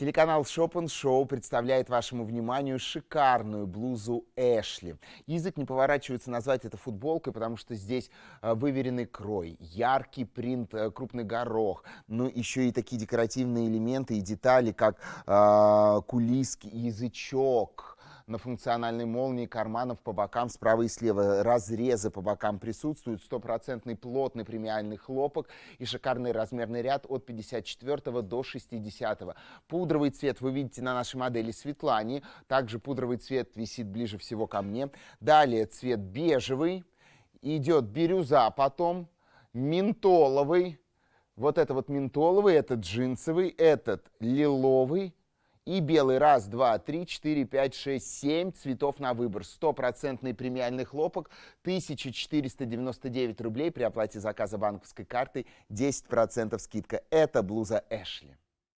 Телеканал Шопен Шоу представляет вашему вниманию шикарную блузу Эшли. Язык не поворачивается назвать это футболкой, потому что здесь э, выверенный крой, яркий принт, э, крупный горох, ну еще и такие декоративные элементы и детали, как э, кулиски, язычок, на функциональной молнии карманов по бокам справа и слева. Разрезы по бокам присутствуют, стопроцентный плотный премиальный хлопок и шикарный размерный ряд от 54 до 60. -го. Пудровый цвет вы видите на нашей модели Светлане. Также пудровый цвет висит ближе всего ко мне. Далее цвет бежевый, идет бирюза потом, ментоловый, вот это вот ментоловый, этот джинсовый, этот лиловый, и белый раз, два, три, четыре, пять, шесть, семь цветов на выбор. Стопроцентный премиальный хлопок, 1499 рублей при оплате заказа банковской карты, 10% скидка. Это блуза Эшли.